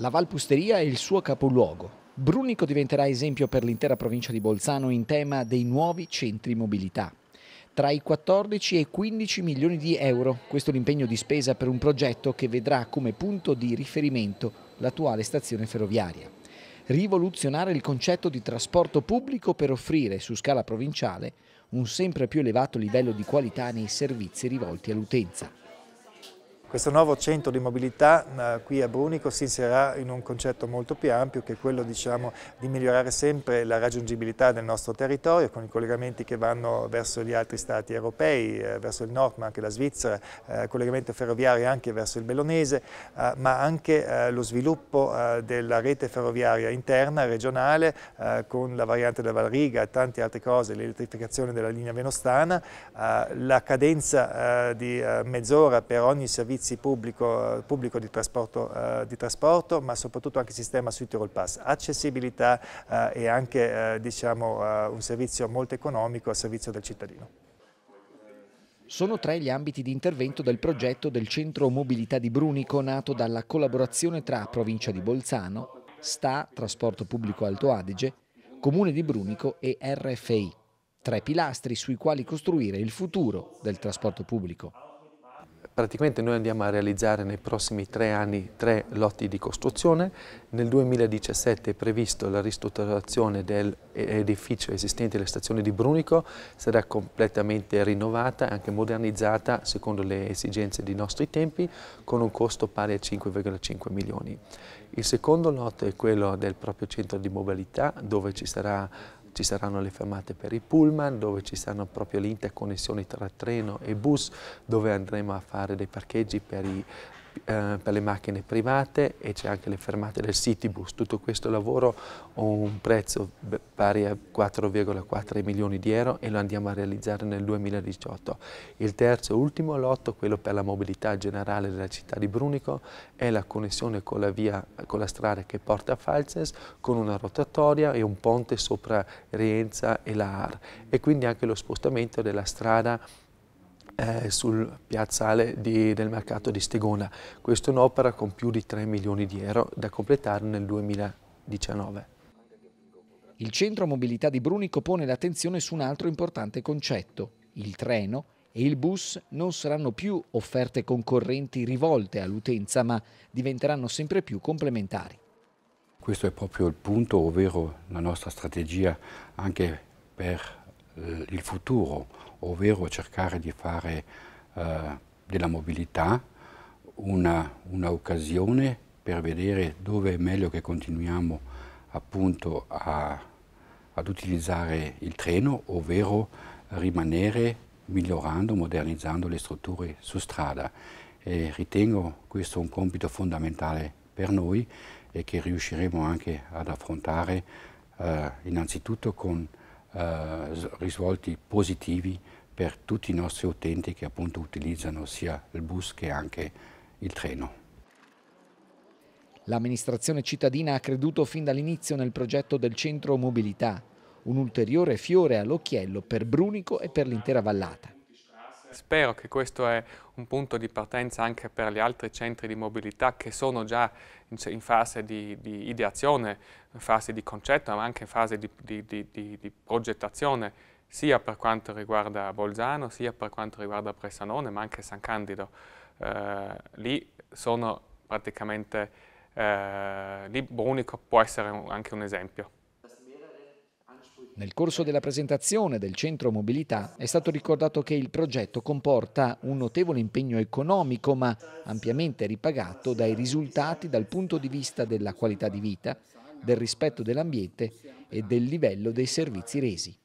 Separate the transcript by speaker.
Speaker 1: La Valpusteria è il suo capoluogo. Brunico diventerà esempio per l'intera provincia di Bolzano in tema dei nuovi centri mobilità. Tra i 14 e i 15 milioni di euro, questo è l'impegno di spesa per un progetto che vedrà come punto di riferimento l'attuale stazione ferroviaria. Rivoluzionare il concetto di trasporto pubblico per offrire su scala provinciale un sempre più elevato livello
Speaker 2: di qualità nei servizi rivolti
Speaker 1: all'utenza.
Speaker 2: Questo nuovo centro di mobilità eh, qui a Brunico si inserirà in un concetto molto più ampio che è quello diciamo, di migliorare sempre la raggiungibilità del nostro territorio con i collegamenti che vanno verso gli altri stati europei, eh, verso il nord ma anche la Svizzera, eh, collegamento ferroviario anche verso il Bellonese, eh, ma anche eh, lo sviluppo eh, della rete ferroviaria interna, regionale, con la variante della Valriga e tante altre cose, l'elettrificazione della linea venostana, la cadenza di mezz'ora per ogni servizio servizi pubblico, eh, pubblico di, trasporto, eh, di, trasporto, ma soprattutto anche sistema sui Tirol Pass, accessibilità eh, e anche eh, diciamo, eh, un servizio molto economico a servizio del cittadino.
Speaker 1: Sono tre gli ambiti di intervento del progetto del Centro Mobilità di Brunico nato dalla collaborazione tra Provincia di Bolzano, STA, Trasporto Pubblico Alto Adige, Comune di Brunico e RFI tre pilastri sui quali costruire il futuro del trasporto pubblico.
Speaker 3: Praticamente noi andiamo a realizzare nei prossimi tre anni tre lotti di costruzione. Nel 2017 è previsto la ristrutturazione dell'edificio esistente della stazione di Brunico, sarà completamente rinnovata e anche modernizzata secondo le esigenze dei nostri tempi con un costo pari a 5,5 milioni. Il secondo lotto è quello del proprio centro di mobilità dove ci sarà ci saranno le fermate per i pullman, dove ci saranno proprio le interconnessioni tra treno e bus, dove andremo a fare dei parcheggi per i eh, per le macchine private e c'è anche le fermate del Citybus. Tutto questo lavoro ha un prezzo pari a 4,4 milioni di euro e lo andiamo a realizzare nel 2018. Il terzo e ultimo lotto, quello per la mobilità generale della città di Brunico, è la connessione con la, via, con la strada che porta a Falces con una rotatoria e un ponte sopra Rienza e la AR e quindi anche lo spostamento della strada eh, sul piazzale di, del mercato di Stegona. Questa è un'opera con più di 3 milioni di euro da completare nel 2019.
Speaker 1: Il centro mobilità di Brunico pone l'attenzione su un altro importante concetto, il treno e il bus non saranno più offerte concorrenti rivolte all'utenza, ma diventeranno sempre più complementari.
Speaker 4: Questo è proprio il punto, ovvero la nostra strategia anche per eh, il futuro, ovvero cercare di fare eh, della mobilità un'occasione per vedere dove è meglio che continuiamo appunto a, ad utilizzare il treno, ovvero rimanere migliorando, modernizzando le strutture su strada. E ritengo questo un compito fondamentale per noi e che riusciremo anche ad affrontare eh, innanzitutto con eh, risvolti positivi per tutti i nostri utenti che appunto utilizzano sia il bus che anche il treno.
Speaker 1: L'amministrazione cittadina ha creduto fin dall'inizio nel progetto del centro mobilità, un ulteriore fiore all'occhiello per Brunico e per l'intera vallata.
Speaker 5: Spero che questo è un punto di partenza anche per gli altri centri di mobilità che sono già in, fase di, di, ideazione, in fase di concetto, ma anche in fase di, di, di progettazione, sia per quanto riguarda Bolzano, sia per quanto riguarda Bressanone, ma anche San Candido. Eh, lì sono praticamente, eh, lì Brunico può essere un, anche un esempio.
Speaker 1: Nel corso della presentazione del centro mobilità è stato ricordato che il progetto comporta un notevole impegno economico ma ampiamente ripagato dai risultati dal punto di vista della qualità di vita, del rispetto dell'ambiente e del livello dei servizi resi.